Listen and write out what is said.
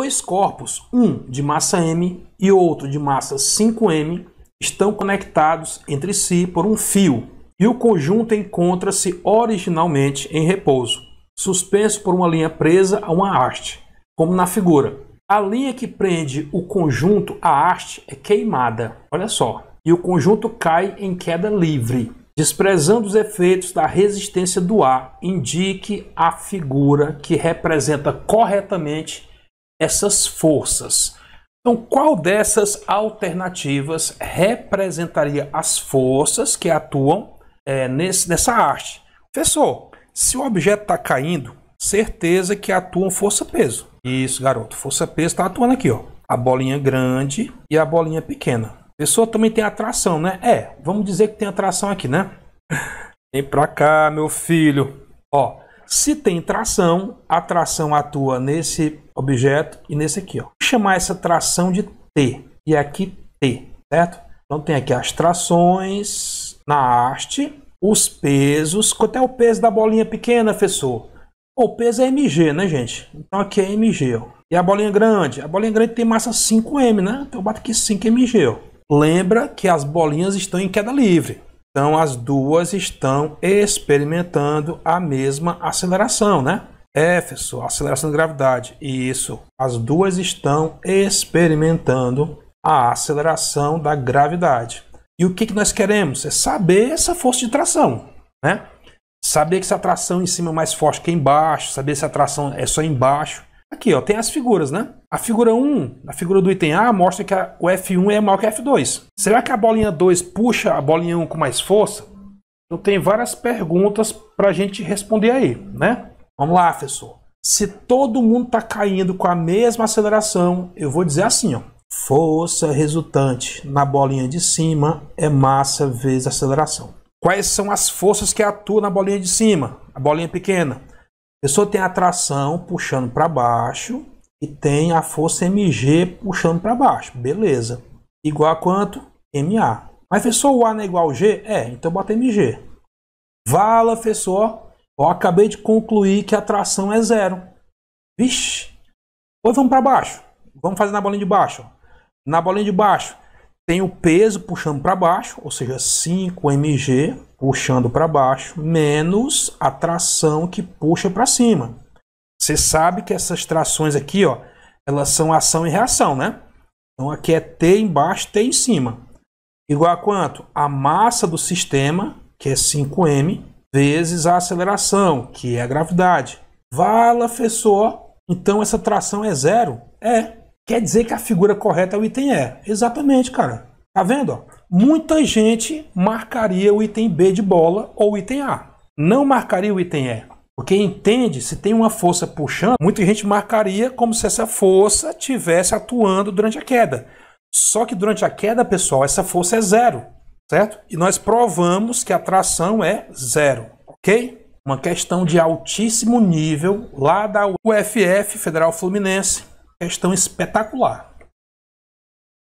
dois corpos, um de massa m e outro de massa 5m, estão conectados entre si por um fio e o conjunto encontra-se originalmente em repouso, suspenso por uma linha presa a uma haste, como na figura. A linha que prende o conjunto à haste é queimada, olha só, e o conjunto cai em queda livre, desprezando os efeitos da resistência do ar. Indique a figura que representa corretamente essas forças. Então, qual dessas alternativas representaria as forças que atuam é, nesse, nessa arte? Professor, se o objeto está caindo, certeza que atuam força-peso. Isso, garoto, força-peso está atuando aqui, ó. A bolinha grande e a bolinha pequena. Pessoa também tem atração, né? É, vamos dizer que tem atração aqui, né? Vem pra cá, meu filho. Ó, se tem tração, a tração atua nesse objeto e nesse aqui. Ó. Vou chamar essa tração de T e aqui T, certo? Então tem aqui as trações na haste, os pesos. Quanto é o peso da bolinha pequena, professor? O peso é MG, né, gente? Então aqui é MG, ó. E a bolinha grande? A bolinha grande tem massa 5M, né? Então eu bato aqui 5 MG, ó. Lembra que as bolinhas estão em queda livre. Então as duas estão experimentando a mesma aceleração, né? Éfeso, aceleração de gravidade. Isso. As duas estão experimentando a aceleração da gravidade. E o que, que nós queremos? É saber essa força de tração, né? Saber que essa atração em cima é mais forte que embaixo, saber se a atração é só embaixo. Aqui, ó, tem as figuras, né? A figura 1, a figura do item A, mostra que a, o F1 é maior que o F2. Será que a bolinha 2 puxa a bolinha 1 com mais força? Então tem várias perguntas para a gente responder aí, né? Vamos lá, professor. Se todo mundo está caindo com a mesma aceleração, eu vou dizer assim, ó. Força resultante na bolinha de cima é massa vezes aceleração. Quais são as forças que atuam na bolinha de cima? A bolinha pequena pessoa tem a tração puxando para baixo e tem a força mg puxando para baixo. Beleza. Igual a quanto? MA. Mas, pessoal, o A não é igual ao G? É, então bota MG. Vala, pessoal. Eu acabei de concluir que a tração é zero. Vixe. Pois vamos para baixo. Vamos fazer na bolinha de baixo. Na bolinha de baixo, tem o peso puxando para baixo, ou seja, 5 mg puxando para baixo, menos a tração que puxa para cima. Você sabe que essas trações aqui, ó, elas são ação e reação, né? Então aqui é T embaixo, T em cima. Igual a quanto? A massa do sistema, que é 5m, vezes a aceleração, que é a gravidade. Vala, professor, então essa tração é zero? É, quer dizer que a figura correta é o item E. Exatamente, cara. Tá vendo? Muita gente marcaria o item B de bola ou o item A. Não marcaria o item E. Porque entende, se tem uma força puxando, muita gente marcaria como se essa força estivesse atuando durante a queda. Só que durante a queda, pessoal, essa força é zero, certo? E nós provamos que a tração é zero, ok? Uma questão de altíssimo nível lá da UFF, Federal Fluminense, Questão espetacular.